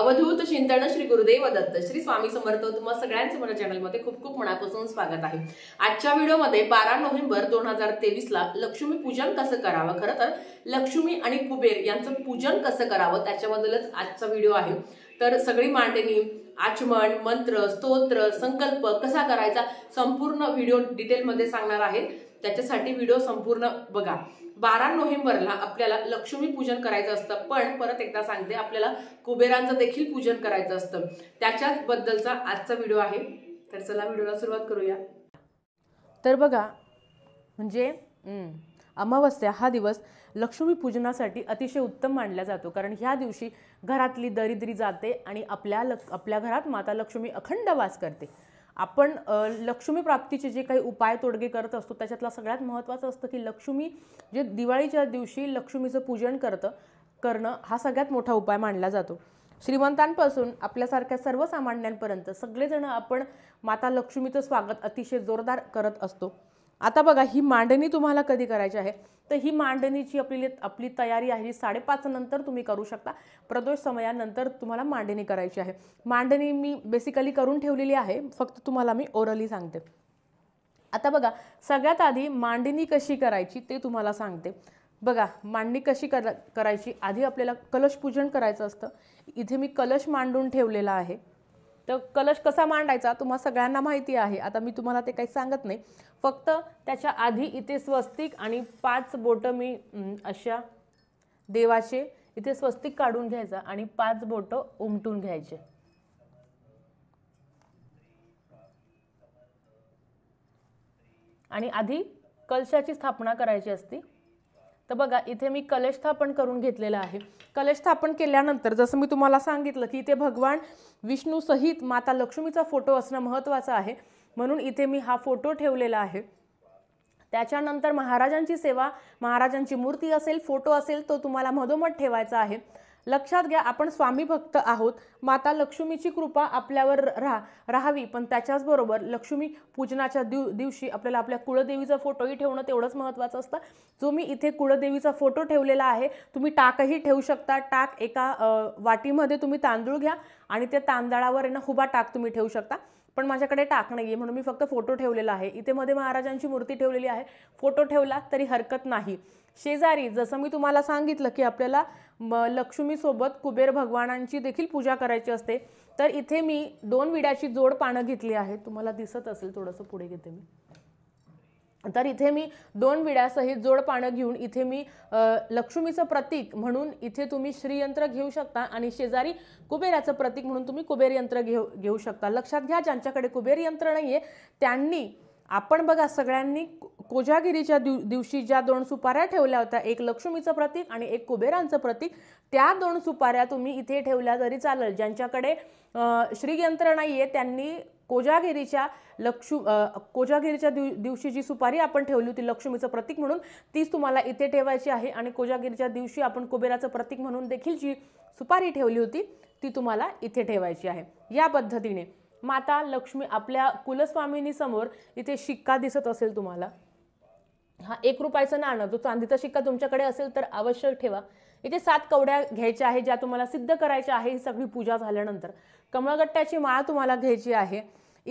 अवधूत चिंतन श्री गुरुदेव दत्त श्री स्वामी समर्थ तुम्हा सगळ्यांचं मला चॅनलमध्ये खूप खूप मनापासून स्वागत आहे आजच्या व्हिडिओमध्ये बारा नोव्हेंबर दोन हजार ला लक्ष्मी पूजन कसं करावं खरं तर लक्ष्मी आणि कुबेर यांचं पूजन कसं करावं त्याच्याबद्दलच आजचा व्हिडिओ आहे तर सगळी मांडणी आचमन मंत्र स्तोत्र संकल्प कसा करायचा संपूर्ण व्हिडिओ डिटेलमध्ये सांगणार आहे त्याच्यासाठी व्हिडिओ संपूर्ण बघा बारा नोव्हेंबरला आपल्याला लक्ष्मी पूजन करायचं असतं पण परत एकदा सांगते आपल्याला कुबेरांचं देखील पूजन करायचं असतं त्याच्याच बद्दलचा आजचा व्हिडिओ आहे तर चला व्हिडिओला सुरुवात करूया तर बघा म्हणजे अमावस्या हा दिवस लक्ष्मी पूजनासाठी अतिशय उत्तम मानला जातो कारण ह्या दिवशी घरातली दरिद्री जाते आणि आपल्या लक्ष आपल्या घरात माता लक्ष्मी अखंड वास करते आपण लक्ष्मी प्राप्तीचे जे काही उपाय तोडगे करत असतो त्याच्यातला सगळ्यात महत्त्वाचं असतं की लक्ष्मी जे दिवाळीच्या दिवशी लक्ष्मीचं पूजन करतं करणं हा सगळ्यात मोठा उपाय मानला जातो श्रीमंतांपासून आपल्यासारख्या सर्वसामान्यांपर्यंत सगळेजण आपण माता लक्ष्मीचं स्वागत अतिशय जोरदार करत असतो आता बघा ही मांडणी तुम्हाला कधी करायची आहे तर ही मांडणीची आपली आपली तयारी आहे ही साडेपाच नंतर तुम्ही करू शकता प्रदोष समयानंतर तुम्हाला मांडणी करायची आहे मांडणी मी बेसिकली करून ठेवलेली आहे फक्त तुम्हाला मी ओरली सांगते आता बघा सगळ्यात आधी मांडणी कशी करायची ते तुम्हाला सांगते बघा मांडणी कशी करायची आधी आपल्याला कलश पूजन करायचं असतं इथे मी कलश मांडून ठेवलेला आहे तर कलश कसा मांडायचा तुम्हाला सगळ्यांना माहिती आहे आता मी तुम्हाला ते काही सांगत नाही फक्त त्याच्या आधी इथे स्वस्तिक आणि पाच बोटं मी अशा देवाचे इथे स्वस्तिक काढून घ्यायचा आणि पाच बोट उमटून घ्यायचे आणि आधी कलशाची स्थापना करायची असती तर बघा इथे मी स्थापन करून घेतलेलं आहे स्थापन केल्यानंतर जसं मी तुम्हाला सांगितलं की इथे भगवान विष्णूसहित माता लक्ष्मीचा फोटो असणं महत्त्वाचं आहे म्हणून इथे मी हा फोटो ठेवलेला आहे त्याच्यानंतर महाराजांची सेवा महाराजांची मूर्ती असेल फोटो असेल तो तुम्हाला मधोमध ठेवायचा आहे लक्षात घ्या आपण स्वामी भक्त आहोत माता लक्ष्मीची कृपा आपल्यावर राहा राहावी पण त्याच्याचबरोबर लक्ष्मी पूजनाच्या दिव दिवशी आपल्याला आपल्या कुळदेवीचा फोटोही ठेवणं तेवढंच महत्त्वाचं असतं जो मी इथे कुळदेवीचा फोटो ठेवलेला आहे तुम्ही टाकही ठेवू शकता टाक एका वाटीमध्ये तुम्ही तांदूळ घ्या आणि त्या तांदळावर ना हुबा टाक तुम्ही ठेवू शकता पण माझ्याकडे टाक नाही आहे म्हणून मी फक्त फोटो ठेवलेला आहे इथे मध्ये महाराजांची मूर्ती ठेवलेली आहे फोटो ठेवला तरी हरकत नाही शेजारी जसं मी तुम्हाला सांगितलं की आपल्याला लक्ष्मीसोबत कुबेर भगवानांची देखील पूजा करायची असते तर इथे मी दोन विड्याची जोड पानं घेतली आहेत तुम्हाला दिसत असेल थोडंसं पुढे घेते मी तर इथे मी दोन विड्यासहित जोड पानं घेऊन इथे मी लक्ष्मीचं प्रतीक म्हणून इथे तुम्ही श्रीयंत्र घेऊ शकता आणि शेजारी कुबेराचं प्रतीक म्हणून तुम्ही कुबेर यंत्र घेऊ घेऊ शकता लक्षात घ्या ज्यांच्याकडे कुबेर यंत्र नाही त्यांनी आपण बघा सगळ्यांनी कोजागिरीच्या दिवशी ज्या दोन सुपाऱ्या ठेवल्या होत्या एक लक्ष्मीचं प्रतीक आणि एक कुबेरांचं प्रतीक त्या दोन सुपाऱ्या तुम्ही इथे ठेवल्या तरी चालेल ज्यांच्याकडे श्रीयंत्र नाही आहे त्यांनी कोजागिरीच्या लक्ष्मी कोजागिरीच्या दिव दिवशी जी सुपारी आपण ठेवली होती लक्ष्मीचं प्रतीक म्हणून तीच तुम्हाला इथे ठेवायची आहे आणि कोजागिरीच्या दिवशी आपण कुबेराचं प्रतीक म्हणून देखील जी सुपारी ठेवली होती ती तुम्हाला इथे ठेवायची आहे या पद्धतीने माता लक्ष्मी आपल्या कुलस्वामिनीसमोर इथे शिक्का दिसत असेल तुम्हाला हा एक रुपयाचं नाणं जो चांदीचा शिक्का तुमच्याकडे असेल तर अवश्य ठेवा इथे सात कवड्या घ्यायच्या आहे ज्या तुम्हाला सिद्ध करायच्या आहे ही सगळी पूजा झाल्यानंतर कमळगट्ट्याची माळ तुम्हाला घ्यायची आहे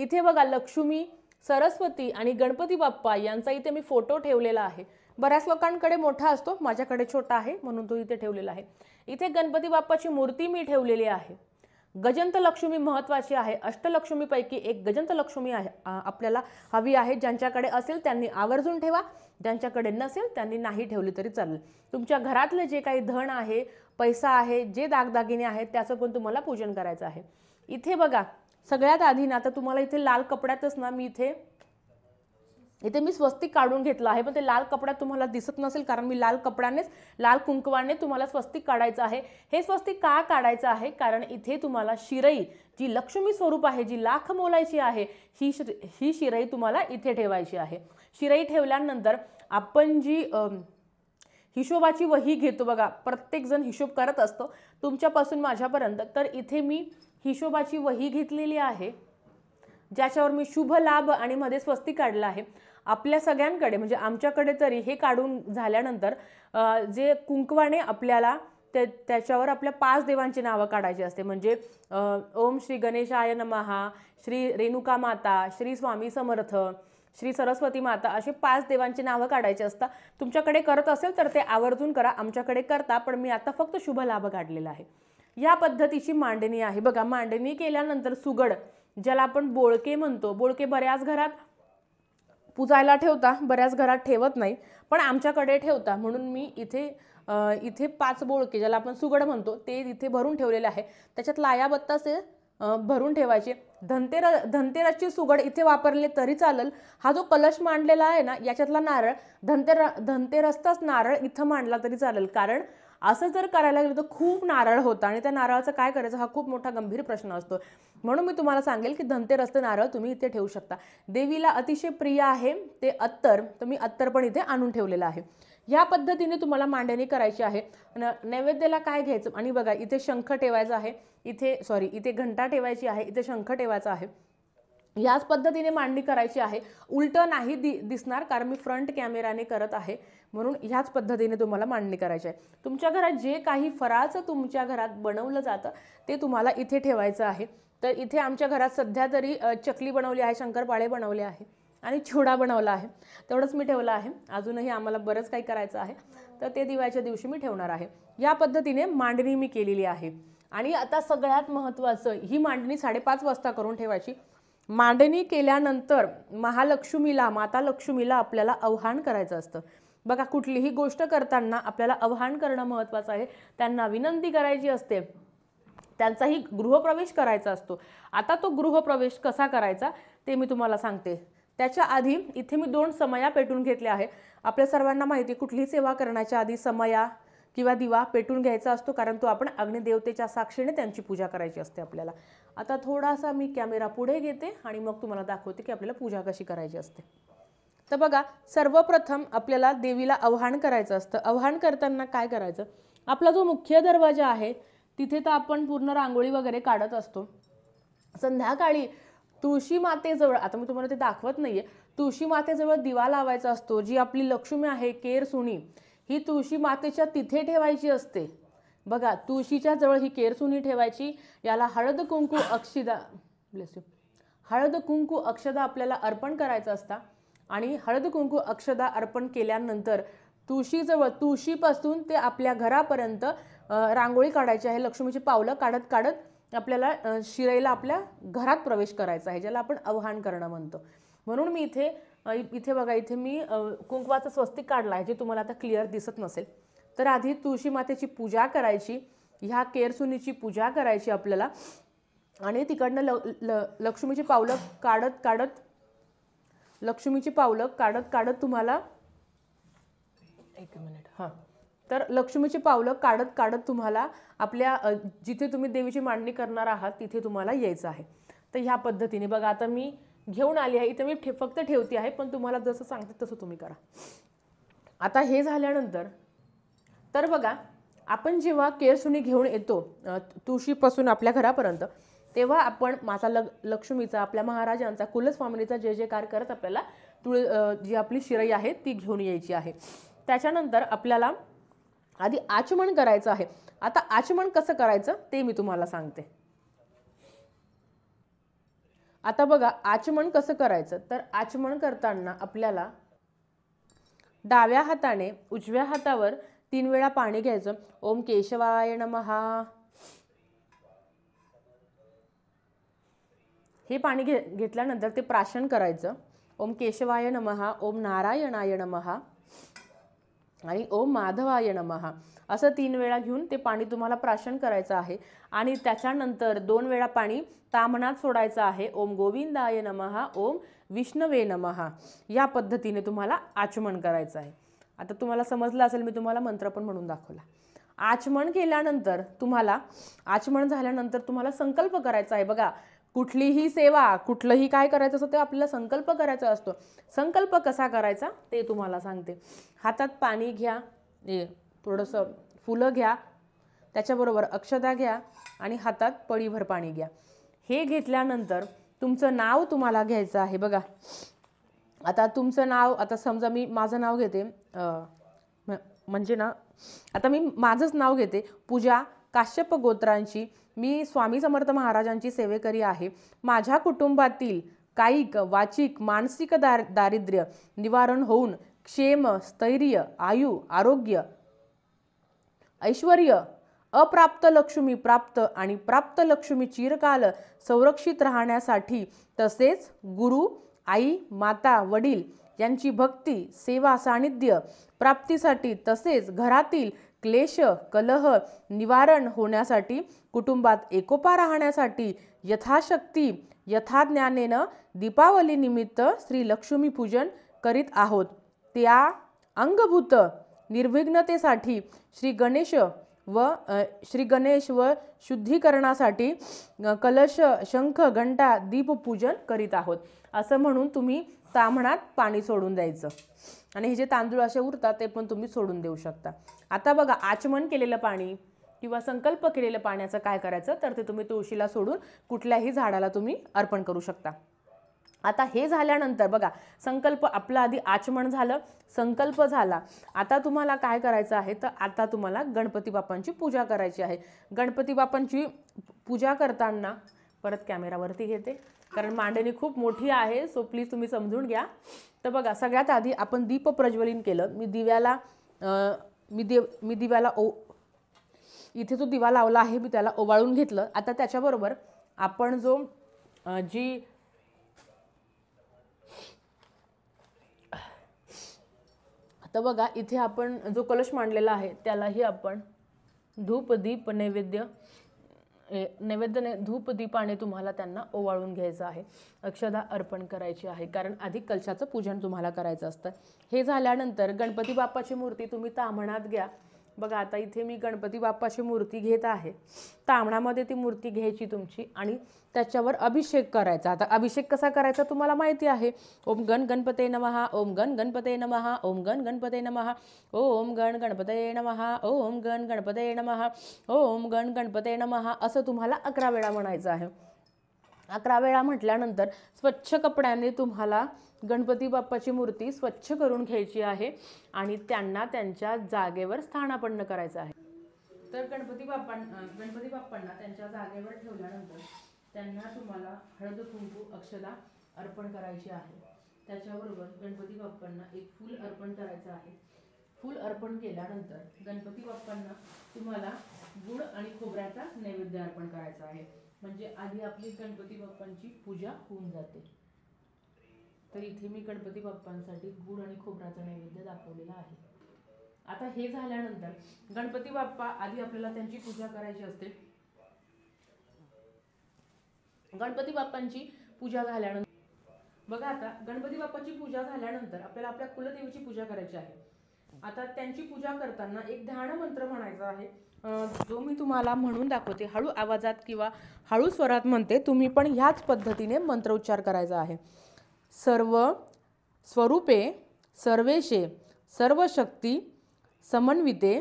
इथे बघा लक्ष्मी सरस्वती आणि गणपती बाप्पा यांचा इथे मी फोटो ठेवलेला आहे बऱ्याच लोकांकडे मोठा असतो माझ्याकडे छोटा आहे म्हणून तो इथे ठेवलेला आहे इथे गणपती बाप्पाची मूर्ती मी ठेवलेली आहे गजंत लक्ष्मी महत्त्वाची आहे अष्टलक्ष्मीपैकी एक गजंत लक्ष्मी आहे आपल्याला हवी आहे ज्यांच्याकडे असेल त्यांनी आवर्जून ठेवा ज्यांच्याकडे नसेल त्यांनी नाही ठेवली तरी चालेल तुमच्या घरातलं जे काही धन आहे पैसा आहे जे दागदागिने आहेत त्याचं पण तुम्हाला पूजन करायचं आहे इथे बघा सगळ्यात आधी ना तर तुम्हाला इथे लाल कपड्यातच ना मी इथे इथे मी स्वस्तिक काढून घेतलं आहे पण ते लाल कपड्यात तुम्हाला दिसत नसेल कारण मी लाल कपड्यानेच लाल कुंकवाने तुम्हाला स्वस्तिक काढायचं आहे हे स्वस्तिक का काढायचं आहे कारण इथे तुम्हाला शिरई जी लक्ष्मी स्वरूप आहे जी लाख मोलायची आहे ही ही शिरई तुम्हाला इथे ठेवायची आहे शिरई ठेवल्यानंतर आपण जी हिशोबाची वही घेतो बघा प्रत्येकजण हिशोब करत असतो तुमच्यापासून माझ्यापर्यंत तर इथे मी हिशोबाची वही घेतलेली आहे ज्याच्यावर मी शुभ लाभ आणि मध्ये स्वस्ती काढला आहे आपल्या सगळ्यांकडे म्हणजे आमच्याकडे तरी हे काढून झाल्यानंतर जे कुंकवाने आपल्याला ते त्याच्यावर आपल्या पाच देवांची नावं काढायची असते म्हणजे ओम श्री गणेशाय नमहा श्री रेणुका माता श्री स्वामी समर्थ श्री सरस्वती माता असे पाच देवांची नावं काढायची असतात तुमच्याकडे करत असेल तर ते आवर्जून करा आमच्याकडे करता पण मी आता फक्त शुभ लाभ काढलेला आहे या पद्धतीची मांडणी आहे बघा मांडणी केल्यानंतर सुगड ज्याला आपण बोळके म्हणतो बोळके बऱ्याच घरात पुजायला ठेवता बऱ्याच घरात ठेवत नाही पण आमच्याकडे ठेवता म्हणून मी इथे इथे पाच बोळके ज्याला आपण सुगड म्हणतो ते इथे भरून ठेवलेले आहे त्याच्यात असे भरून ठेवायचे धनतेर धनतेरसचे सुगड इथे वापरले तरी चालेल हा जो कलश मांडलेला आहे ना याच्यातला नारळ धनतेर धनतेरसचाच नारळ इथं मांडला तरी चालेल कारण असं जर करायला गेलं तर खूप नारळ होता आणि त्या नारळाचं काय करायचं हा खूप मोठा गंभीर प्रश्न असतो म्हणून मी तुम्हाला सांगेल की धनतेरस नारळ तुम्ही इथे ठेवू शकता देवीला अतिशय प्रिय आहे ते अत्तर तर मी अत्तर पण इथे आणून ठेवलेलं आहे या पद्धतीने तुम्हाला मांडणी करायची आहे नैवेद्याला काय घ्यायचं आणि बघा इथे शंख ठेवायचं आहे इथे सॉरी इथे घंटा ठेवायची आहे इथे शंख ठेवायचा आहे याच पद्धतीने मांडणी करायची आहे उलटं नाही दि दिसणार कारण मी फ्रंट कॅमेराने करत आहे म्हणून ह्याच पद्धतीने तुम्हाला मांडणी करायची आहे तुमच्या घरात जे काही फराचं तुमच्या घरात बनवलं जातं ते तुम्हाला इथे ठेवायचं आहे तर इथे आमच्या घरात सध्या तरी चकली बनवली आहे शंकरपाळे बनवले आहे आणि चिवडा बनवला आहे तेवढंच मी ठेवलं आहे अजूनही आम्हाला बरंच काही करायचं आहे तर ते दिवाळीच्या दिवशी मी ठेवणार आहे या पद्धतीने मांडणी मी केलेली आहे आणि आता सगळ्यात महत्त्वाचं ही मांडणी साडेपाच वाजता करून ठेवायची मांडणी केल्यानंतर महालक्ष्मीला माता लक्ष्मीला आपल्याला आव्हान करायचं असतं बघा कुठलीही गोष्ट करताना आपल्याला आव्हान करणं महत्त्वाचं आहे त्यांना विनंती करायची असते त्यांचाही गृहप्रवेश करायचा असतो आता तो गृहप्रवेश कसा करायचा ते मी तुम्हाला सांगते त्याच्या आधी इथे मी दोन समया पेटून घेतल्या आहे आपल्या सर्वांना माहिती कुठली सेवा करण्याच्या आधी समया किंवा दिवा पेटून घ्यायचा असतो कारण तो आपण अग्निदेवतेच्या साक्षीने त्यांची पूजा करायची असते आपल्याला आता थोडासा मी कॅमेरा पुढे घेते आणि मग तुम्हाला दाखवते की आपल्याला पूजा कशी करायची असते तर बघा सर्वप्रथम आपल्याला देवीला आव्हान करायचं असतं आव्हान करताना काय करायचं आपला जो मुख्य दरवाजा आहे तिथे तर आपण पूर्ण रांगोळी वगैरे काढत असतो संध्याकाळी तुळशी मातेजवळ आता मी तुम्हाला ते दाखवत नाही आहे तुळशी मातेजवळ दिवा लावायचा असतो जी आपली लक्ष्मी आहे केर सुनी ही तुळशी मातेच्या तिथे ठेवायची असते बघा तुळशीच्या जवळ ही केरसुनी ठेवायची याला हळद कुंकू अक्षदा ब्लेस यू हळद कुंकू अक्षदा आपल्याला अर्पण करायचं असता आणि हळद कुंकू अक्षदा अर्पण केल्यानंतर तुळशीजवळ तुळशीपासून ते आपल्या घरापर्यंत रांगोळी काढायची आहे लक्ष्मीची पावलं काढत काढत आपल्याला शिराईला आपल्या घरात प्रवेश करायचा आहे ज्याला आपण आव्हान करणं म्हणतो म्हणून मी इथे इथे बघा इथे मी कुंकवाचं स्वस्तिक काढला आहे जे तुम्हाला आता क्लिअर दिसत नसेल तर आधी तुळशी मातेची पूजा करायची ह्या केरसुनीची पूजा करायची आपल्याला आणि तिकडनं ल लक्ष्मीची पावलं काढत काढत लक्ष्मीची पावलं काढत काढत तुम्हाला एक मिनिट हां तर लक्ष्मीची पावलं काढत काढत तुम्हाला आपल्या जिथे तुम्ही देवीची मांडणी करणार आहात तिथे तुम्हाला यायचं आहे तर ह्या पद्धतीने बघा आता मी घेऊन आली आहे इथे मी ठे फक्त ठेवते आहे पण तुम्हाला जसं सांगते तसं तुम्ही करा आता हे झाल्यानंतर तर बघा आपण जेव्हा केरसुनी घेऊन येतो तुळशीपासून आपल्या घरापर्यंत तेव्हा आपण माता लग लक्ष्मीचा आपल्या महाराजांचा कुलस्वामिनीचा जे जे कार करत आपल्याला तुळ जी आपली शिराई आहे ती घेऊन यायची आहे त्याच्यानंतर आपल्याला आधी आचमन करायचं आहे आता आचमन कसं करायचं ते मी तुम्हाला सांगते आता बघा आचमन कसं करायचं तर आचमन करताना आपल्याला डाव्या हाताने उजव्या हातावर तीन वेळा पाणी घ्यायचं ओम केशवाय नमहा हे पाणी घे घेतल्यानंतर ते प्राशन करायचं ओम केशवाय नमहा ओम नारायणाय नमहा आणि ओम माधवाय नमहा असं तीन वेळा घेऊन ते पाणी तुम्हाला प्राशन करायचं आहे आणि त्याच्यानंतर दोन वेळा पाणी तामणात सोडायचं आहे ओम गोविंदाय नमहा ओम विष्णवे नमहा या पद्धतीने तुम्हाला आचमन करायचं आहे आता तुम्हाला समजलं असेल मी तुम्हाला मंत्र पण म्हणून दाखवला आचमन केल्यानंतर तुम्हाला आचमन झाल्यानंतर तुम्हाला संकल्प करायचा आहे बघा कुठलीही सेवा कुठलंही काय करायचं असतं ते आपल्याला संकल्प करायचा असतो संकल्प कसा करायचा ते तुम्हाला सांगते हातात पाणी घ्या थोडंसं फुलं घ्या त्याच्याबरोबर अक्षता घ्या आणि हातात पळीभर पाणी घ्या हे घेतल्यानंतर तुमचं नाव तुम्हाला घ्यायचं आहे बघा आता तुमचं नाव आता समजा मी माझं नाव घेते म्हणजे ना आता मी माझंच नाव घेते पूजा काश्यप गोत्रांची मी स्वामी समर्थ महाराजांची सेवेकरी आहे माझ्या कुटुंबातील कायिक वाचिक मानसिक दार दारिद्र्य निवारण होऊन क्षेम स्थैर्य आयु आरोग्य ऐश्वर अप्राप्त लक्ष्मी प्राप्त आणि प्राप्त लक्ष्मी चिरकाल संरक्षित राहण्यासाठी तसेच गुरु आई माता वडील यांची भक्ती सेवा सानिध्य प्राप्तीसाठी तसेच घरातील क्लेश कलह निवारण होण्यासाठी कुटुंबात एकोपा राहण्यासाठी यथाशक्ती यथाज्ञानेनं दीपावलीनिमित्त श्री लक्ष्मीपूजन करीत आहोत त्या अंगभूत निर्विघ्नतेसाठी श्री गणेश व श्री गणेश व शुद्धीकरणासाठी कलश शंख घंटा दीपपूजन करीत आहोत असं म्हणून तुम्ही तामणात पाणी सोडून द्यायचं आणि हे जे तांदूळ असे उरतात ते पण तुम्ही सोडून देऊ शकता आता बघा आचमन केलेलं पाणी किंवा संकल्प केलेलं पाण्याचं काय करायचं तर ते तुम्ही तुळशीला सोडून कुठल्याही झाडाला तुम्ही अर्पण करू शकता आता हे झाल्यानंतर बघा संकल्प आपला आधी आचमन झालं संकल्प झाला आता तुम्हाला काय करायचं आहे तर आता तुम्हाला गणपती बाप्पांची पूजा करायची आहे गणपती बाप्पांची पूजा करताना परत कॅमेरावरती घेते कारण मांडणी खूप मोठी आहे सो प्लीज तुम्ही समजून घ्या तर बघा सगळ्यात आधी आपण दीप प्रज्वलिन केलं मी दिव्याला मी दिव मी दिव्याला ओ इथे जो दिवा लावला आहे मी त्याला ओवाळून घेतलं आता त्याच्याबरोबर आपण जो जी तर बघा इथे आपण जो कलश मांडलेला आहे त्यालाही आपण धूप दीप नैवेद्य नैवेद्यने धूप दीपाने तुम्हाला त्यांना ओवाळून घ्यायचं आहे अक्षदा अर्पण करायची आहे कारण आधी कलशाचं पूजन तुम्हाला करायचं असतं हे झाल्यानंतर गणपती बाप्पाची मूर्ती तुम्ही तामणात घ्या बघा आता इथे मी गणपती बाप्पाची मूर्ती घेत आहे तांबणामध्ये ती मूर्ती घ्यायची तुमची आणि त्याच्यावर अभिषेक करायचा आता अभिषेक कसा करायचा तुम्हाला माहिती आहे ओम गण गणपते नमहा ओम गण गणपते नमहा ओम गण गणपते नमहा ओम गण गणपते नमहा ओम गण गणपते नमहा ओम गण गणपते नमहा असं तुम्हाला अकरा वेळा म्हणायचं आहे अकरा वेळा म्हटल्यानंतर स्वच्छ कपड्याने तुम्हाला गणपती बाप्पाची मूर्ती स्वच्छ करून घ्यायची आहे आणि त्यांना त्यांच्या जागेवर स्थानापन्न करायचं आहे तर गणपती बाप्पा गणपती बाप्पांना त्यांच्या जागेवर ठेवल्यानंतर त्यांना तुम्हाला हळद कुंकू अक्षदा अर्पण करायची आहे त्याच्याबरोबर गणपती बाप्पांना एक फूल अर्पण करायचं आहे फूल अर्पण केल्यानंतर गणपती बाप्पांना तुम्हाला गुळ आणि खोबऱ्याचा नैवेद्य अर्पण करायचा आहे म्हणजे आधी आपली गणपती बाप्पांची पूजा होऊन जाते तर इथे मी गणपती बाप्पांसाठी गुड आणि खोबऱ्याचा नैवेद्य दाखवलेला आहे आता हे झाल्यानंतर गणपती बाप्पा आधी आपल्याला त्यांची पूजा करायची असते गणपती बाप्पांची पूजा झाल्यानंतर बघा आता गणपती बाप्पाची पूजा झाल्यानंतर आपल्याला आपल्या कुलदेवीची पूजा करायची आहे आता त्यांची पूजा करताना एक ध्यान मंत्र म्हणायचा आहे जो मी तुम्हाला म्हणून दाखवते हळू आवाजात किंवा हळू स्वरात म्हणते तुम्ही पण ह्याच पद्धतीने मंत्र उच्चार करायचा आहे सर्व स्वरूपे सर्वेशे सर्व शक्ती समन्विते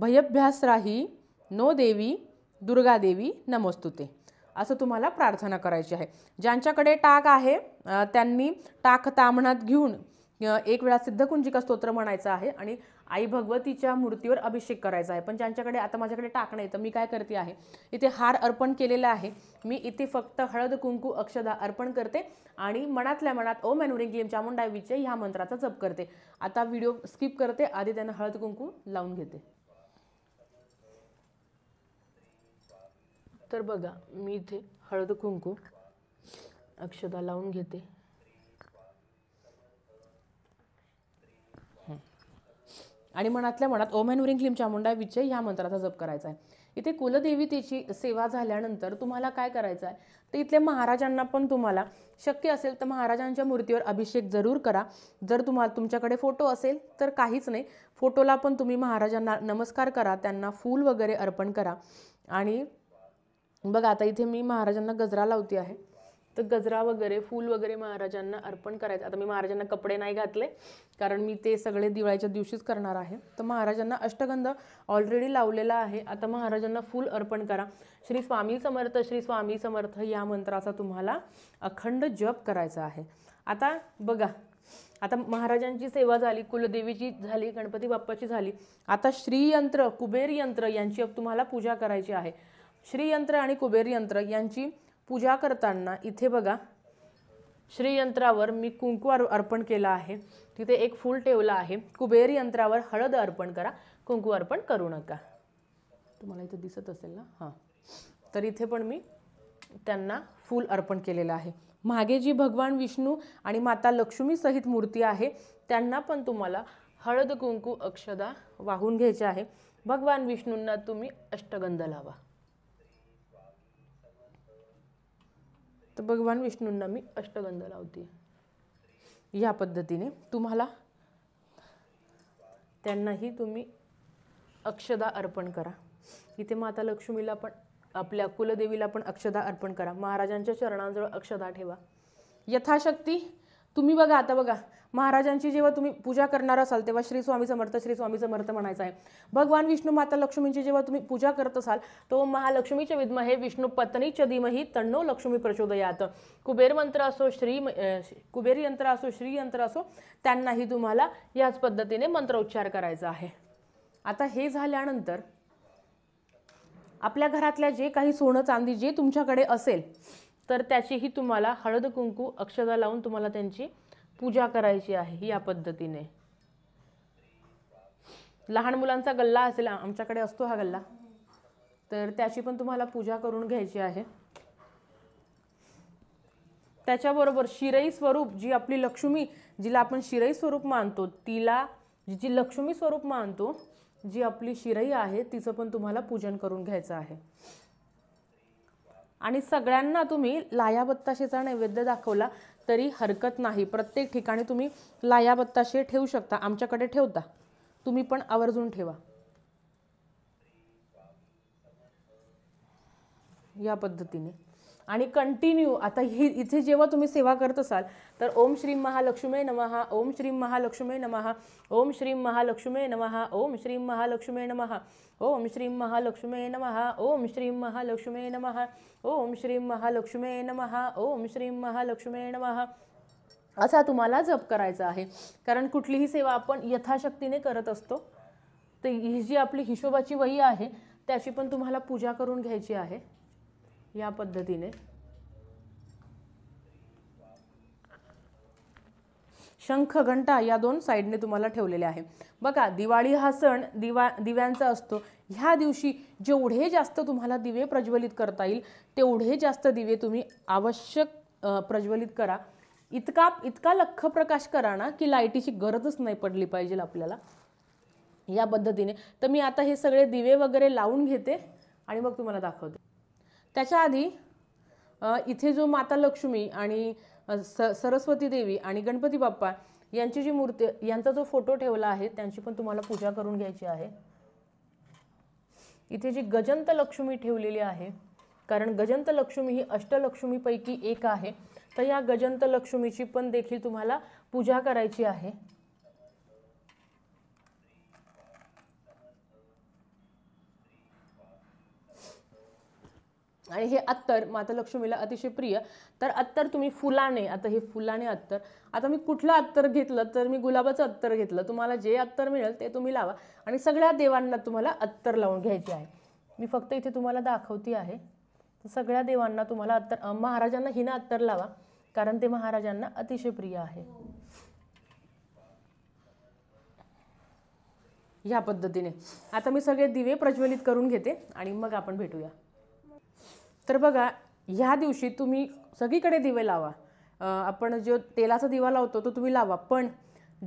भयभ्यासराही नो देवी दुर्गादेवी नमोस्तुते असं तुम्हाला प्रार्थना करायची आहे ज्यांच्याकडे टाक आहे त्यांनी टाक तामणात घेऊन एक वेळा सिद्धकुंजिका स्तोत्र म्हणायचं आहे आणि आई भगवतीच्या मूर्तीवर अभिषेक करायचा आहे पण ज्यांच्याकडे आता माझ्याकडे टाक नाही तर मी काय करते आहे इथे हार अर्पण केलेला आहे मी इथे फक्त हळद कुंकू अक्षदा अर्पण करते आणि मनातल्या मनात ओ मॅन्युरिंग गेम चामुंडा विजय ह्या मंत्राचा जप करते आता व्हिडिओ स्किप करते आधी त्यांना हळद कुंकू लावून घेते तर बघा मी इथे हळद कुंकू अक्षदा लावून घेते आणि मनातल्या मनात ओम लिम चामुंडा चामुंडा विजय ह्या मंत्राचा जप करायचा आहे इथे कुलदेवीतेची सेवा झाल्यानंतर तुम्हाला काय करायचं आहे तर इथल्या महाराजांना पण तुम्हाला शक्य असेल तर महाराजांच्या मूर्तीवर अभिषेक जरूर करा जर तुम्हाला तुमच्याकडे फोटो असेल तर काहीच नाही फोटोला पण तुम्ही महाराजांना नमस्कार करा त्यांना फूल वगैरे अर्पण करा आणि बघा आता इथे मी महाराजांना गजरा लावते आहे तर गजरा वगैरे फूल वगैरे महाराजांना अर्पण करायचं आता मी महाराजांना कपडे नाही घातले कारण मी ते सगळे दिवाळीच्या दिवशीच करणार आहे तर महाराजांना अष्टगंध ऑलरेडी लावलेला आहे आता महाराजांना फूल अर्पण करा श्री स्वामी समर्थ श्री स्वामी समर्थ या मंत्राचा तुम्हाला अखंड जप करायचा आहे आता बघा आता महाराजांची सेवा झाली कुलदेवीची झाली गणपती बाप्पाची झाली आता श्रीयंत्र कुबेर यंत्र यांची तुम्हाला पूजा करायची आहे श्रीयंत्र आणि कुबेर यंत्र यांची पूजा करताना इथे बघा श्रीयंत्रावर मी कुंकू अर्पण केला आहे तिथे एक फूल ठेवलं आहे कुबेर यंत्रावर हळद अर्पण करा कुंकू अर्पण करू नका तुम्हाला इथे दिसत असेल ना हां तर इथे पण मी त्यांना फूल अर्पण केलेलं आहे मागे जी भगवान विष्णू आणि माता लक्ष्मी सहित मूर्ती आहे त्यांना पण तुम्हाला हळद कुंकू अक्षदा वाहून घ्यायचे आहे भगवान विष्णूंना तुम्ही अष्टगंध लावा तर भगवान विष्णूंना मी अष्टगंध लावते या पद्धतीने तुम्हाला त्यांनाही तुम्ही अक्षदा अर्पण करा इथे माता लक्ष्मीला पण आपल्या कुलदेवीला पण अक्षदा अर्पण करा महाराजांच्या चरणांजवळ अक्षदा ठेवा यथाशक्ती तुम्ही बघा आता बघा महाराजांची जेव्हा तुम्ही पूजा करणार असाल तेव्हा श्री स्वामी समर्थ श्री स्वामी समर्थ म्हणायचं आहे भगवान विष्णू माता लक्ष्मींची जेव्हा तुम्ही पूजा करत असाल तो महालक्ष्मीच्या विद्म हे विष्णू पत्नीच्या धीमही तण्णो लक्ष्मी प्रचोदयात कुबेर मंत्र असो श्री कुबेर यंत्र असो श्री यंत्र असो त्यांनाही तुम्हाला याच पद्धतीने मंत्रोच्चार करायचा आहे आता हे झाल्यानंतर आपल्या घरातल्या जे काही सोनं चांदी जे तुमच्याकडे असेल तर त्याचीही तुम्हाला हळद कुंकू अक्षदा लावून तुम्हाला त्यांची पूजा करायची आहे या पद्धतीने लहान मुलांचा गल्ला असेल आमच्याकडे असतो हा गल्ला तर त्याची पण तुम्हाला पूजा करून घ्यायची आहे त्याच्याबरोबर शिरई स्वरूप जी आपली लक्ष्मी जिला आपण शिरई स्वरूप मानतो तिला जी लक्ष्मी स्वरूप मानतो जी आपली शिरई आहे तिचं पण तुम्हाला पूजन करून घ्यायचं आहे आणि सगळ्यांना तुम्ही लायाबत्ताशीचा नैवेद्य दाखवला तरी हरकत नाही प्रत्येक ठिकाणी तुम्ही लायाबत्ताशी ठेवू शकता आमच्याकडे ठेवता तुम्ही पण आवर्जून ठेवा या पद्धतीने आणि कंटिन्यू आता ही इथे जेव्हा तुम्ही सेवा करत असाल तर ओम श्रीम महालक्ष्मी नमहा ओम श्रीम महालक्ष्मी नमहा ओम श्रीम महालक्ष्मी नमहा ओम श्रीम महालक्ष्मी नमहा ओम श्रीम महालक्ष्मी नमहा ओम श्रीम महालक्ष्मी नमहा ओम श्रीम महालक्ष्मी नमहा ओम श्रीम महालक्ष्मी नमहा असा तुम्हाला जप करायचा आहे कारण कुठलीही सेवा आपण यथाशक्तीने करत असतो तर ही जी आपली हिशोबाची वही आहे त्याची पण तुम्हाला पूजा करून घ्यायची आहे या पद्धतीने शंख घंटा या दोन साईडने तुम्हाला ठेवलेले आहे बघा दिवाळी हा सण दिवा दिव्यांचा असतो ह्या दिवशी जेवढे जास्त तुम्हाला दिवे प्रज्वलित करता येईल तेवढे जास्त दिवे तुम्ही आवश्यक प्रज्वलित करा इतका इतका लख प्रकाश करा ना की लाईटीची गरजच नाही पडली पाहिजे आपल्याला या पद्धतीने तर मी आता हे सगळे दिवे वगैरे लावून घेते आणि मग तुम्हाला दाखवते त्याच्या आधी इथे जो माता लक्ष्मी आणि स सरस्वती देवी आणि गणपती बाप्पा यांची जी मूर्ती यांचा जो फोटो ठेवला आहे त्यांची पण तुम्हाला पूजा करून घ्यायची आहे इथे जी गजंत लक्ष्मी ठेवलेली आहे कारण गजंत लक्ष्मी ही अष्टलक्ष्मीपैकी एक आहे तर या गजंत लक्ष्मीची पण देखील तुम्हाला पूजा करायची आहे आणि हे अत्तर माता लक्ष्मीला अतिशय प्रिय तर अत्तर तुम्ही फुलाने आता हे फुलाने अत्तर आता मी कुठलं अत्तर घेतलं तर मी गुलाबाचं अत्तर घेतलं तुम्हाला जे अत्तर मिळेल ते तुम्ही लावा आणि सगळ्या देवांना तुम्हाला अत्तर लावून घ्यायचे आहे मी फक्त इथे तुम्हाला दाखवते आहे तर सगळ्या देवांना तुम्हाला अत्तर महाराजांना हिनं अत्तर लावा कारण ते महाराजांना अतिशय प्रिय आहे ह्या पद्धतीने आता मी सगळे दिवे प्रज्वलित करून घेते आणि मग आपण भेटूया तर बघा ह्या दिवशी तुम्ही सगळीकडे दिवे लावा आपण जो तेलाचा दिवा लावतो तो तुम्ही लावा पण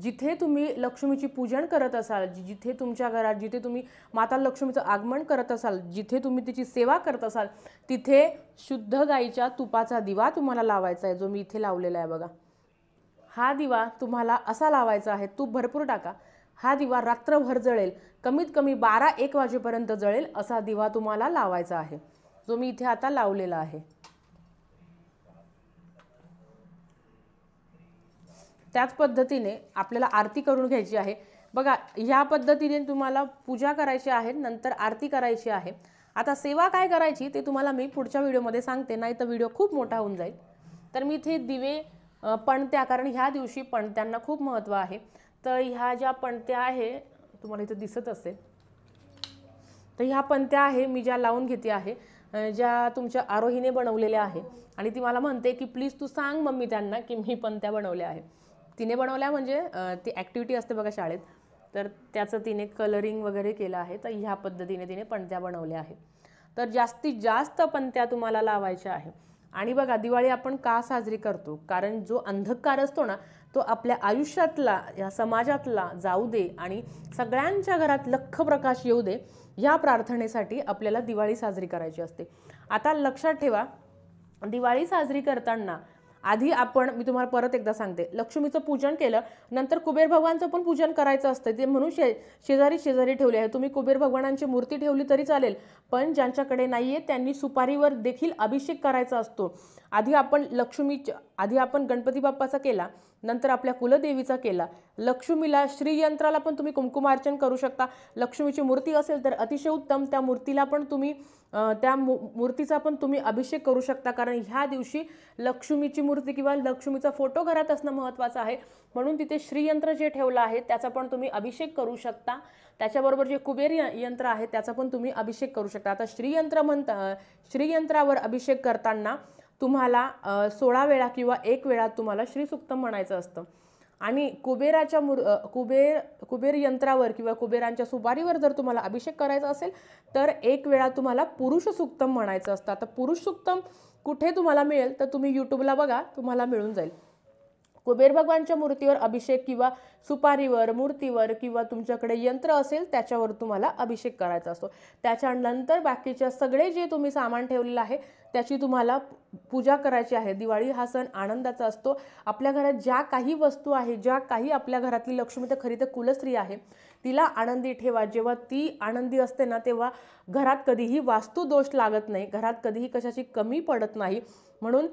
जिथे तुम्ही लक्ष्मीची पूजन करत असाल जिथे तुमच्या घरात जिथे तुम्ही माता लक्ष्मीचं आगमन करत असाल जिथे तुम्ही तिची सेवा करत असाल तिथे शुद्ध गाईच्या तुपाचा दिवा तुम्हाला लावायचा आहे जो मी इथे लावलेला आहे बघा हा दिवा तुम्हाला असा लावायचा आहे तूप भरपूर टाका हा दिवा रात्रभर जळेल कमीत कमी बारा एक वाजेपर्यंत जळेल असा दिवा तुम्हाला लावायचा आहे जो मी इथे आता लावलेला आहे त्याच पद्धतीने आपल्याला आरती करून घ्यायची आहे बघा ह्या पद्धतीने तुम्हाला पूजा करायची आहे नंतर आरती करायची आहे आता सेवा काय करायची ते तुम्हाला मी पुढच्या व्हिडिओमध्ये सांगते नाही तर व्हिडिओ खूप मोठा होऊन जाईल तर मी इथे दिवे पणत्या कारण ह्या दिवशी पणत्यांना खूप महत्त्व आहे तर ह्या ज्या पणत्या आहे तुम्हाला इथं दिसत असेल तर ह्या पणत्या आहे मी ज्या लावून घेते आहे ज्या तुमच्या आरोहीने बनवलेल्या आहे आणि ती मला म्हणते की प्लीज तू सांग मम्मी त्यांना की मी पण त्या बनवल्या आहे तिने बनवल्या म्हणजे ती ॲक्टिव्हिटी असते बघा शाळेत तर त्याचं तिने कलरिंग वगैरे केलं आहे तर ह्या पद्धतीने तिने पणत्या बनवल्या आहेत तर जास्तीत जास्त पणत्या तुम्हाला लावायच्या आहे आणि बघा दिवाळी आपण का साजरी करतो कारण जो अंधकार असतो ना तो आपल्या आयुष्यातला या समाजातला जाऊ दे आणि सगळ्यांच्या घरात लख प्रकाश येऊ दे या प्रार्थनेसाठी आपल्याला दिवाळी साजरी करायची असते आता लक्षात ठेवा दिवाळी साजरी करताना आधी आपण मी तुम्हाला परत एकदा सांगते लक्ष्मीचं पूजन केलं नंतर कुबेर भगवानचं पण पूजन करायचं असतं ते म्हणून शे शेजारी शेजारी ठेवले आहे तुम्ही कुबेर भगवानांची मूर्ती ठेवली तरी चालेल पण ज्यांच्याकडे नाही आहे त्यांनी सुपारीवर देखील अभिषेक करायचा असतो आधी आपण लक्ष्मी आधी आपण गणपती बाप्पाचा केला नंतर आपल्या कुलदेवीचा केला लक्ष्मीला श्रीयंत्राला पण तुम्ही कुंकुमार्चन करू शकता लक्ष्मीची मूर्ती असेल तर अतिशय उत्तम त्या मूर्तीला पण तुम्ही त्या मू मूर्तीचा पण तुम्ही अभिषेक करू शकता कारण ह्या दिवशी लक्ष्मीची मूर्ती किंवा लक्ष्मीचा फोटो घरात असणं महत्त्वाचं आहे म्हणून तिथे श्रीयंत्र जे ठेवलं आहे त्याचा पण तुम्ही अभिषेक करू शकता त्याच्याबरोबर जे कुबेर यंत्र आहे त्याचा पण तुम्ही अभिषेक करू शकता आता श्रीयंत्र म्हणता श्रीयंत्रावर अभिषेक करताना तुम्हाला सोळा वेळा किंवा एक वेळा तुम्हाला श्रीसुक्तम म्हणायचं असतं आणि कुबेराच्या मुर कुबेर कुबेर यंत्रावर किंवा कुबेरांच्या सुपारीवर जर तुम्हाला अभिषेक करायचा असेल तर एक वेळा तुम्हाला पुरुष सुक्तम म्हणायचं असतं आता पुरुष सुक्तम कुठे तुम्हाला मिळेल तर तुम्ही यूट्यूबला बघा तुम्हाला मिळून जाईल कुबेर भगवानच्या मूर्तीवर अभिषेक किंवा सुपारीवर मूर्तीवर किंवा तुमच्याकडे यंत्र असेल त्याच्यावर तुम्हाला अभिषेक करायचा असतो त्याच्यानंतर बाकीच्या सगळे जे तुम्ही सामान ठेवलेलं आहे त्याची तुम्हाला पूजा करायची आहे दिवाळी हा सण आनंदाचा असतो आपल्या घरात ज्या काही वस्तू आहे ज्या काही आपल्या घरातली लक्ष्मी तर खरी तर कुलस्त्री आहे तिला आनंदी ठेवा जेव्हा ती आनंदी असते ना तेव्हा घरात कधीही वास्तुदोष लागत नाही घरात कधीही कशाची कमी पडत नाही म्हणून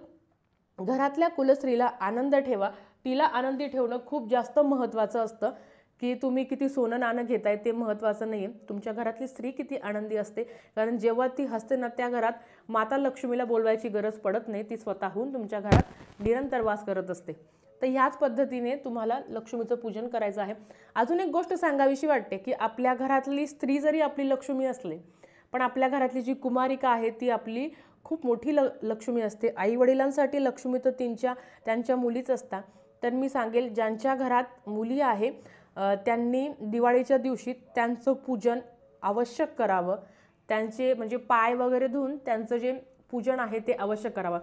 घरातल्या कुलस्त्रीला आनंद ठेवा तिला आनंदी ठेवणं खूप जास्त महत्त्वाचं असतं की तुम्ही किती सोनं नाणं घेताय ते महत्त्वाचं नाही आहे तुमच्या घरातली स्त्री किती आनंदी असते कारण जेव्हा ती हसते ना त्या घरात माता लक्ष्मीला बोलवायची गरज पडत नाही ती स्वतःहून तुमच्या घरात निरंतर वास करत असते तर ह्याच पद्धतीने तुम्हाला लक्ष्मीचं पूजन करायचं आहे अजून एक गोष्ट सांगावीशी वाटते की आपल्या घरातली स्त्री जरी आपली लक्ष्मी असली पण आपल्या घरातली जी कुमारिका आहे ती आपली खूप मोठी ल लक्ष्मी असते आईवडिलांसाठी लक्ष्मी तर तीनच्या त्यांच्या मुलीच असतात तर मी सांगेल ज्यांच्या घरात मुली आहे त्यांनी दिवाळीच्या दिवशी त्यांचं पूजन आवश्यक करावं त्यांचे म्हणजे पाय वगैरे धुवून त्यांचं जे पूजन आहे ते आवश्यक करावं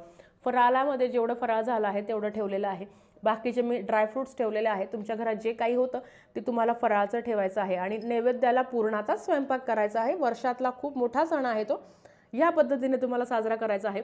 फराळामध्ये जेवढं फराळ झाला आहे तेवढं ठेवलेलं आहे बाकीचे मी ड्रायफ्रूट्स ठेवलेले आहे तुमच्या घरात जे काही होतं ते तुम्हाला फराळाचं ठेवायचं आहे आणि नैवेद्याला पूर्णाचाच स्वयंपाक करायचा आहे वर्षातला खूप मोठा सण आहे तो या पद्धतीने तुम्हाला साजरा करायचा आहे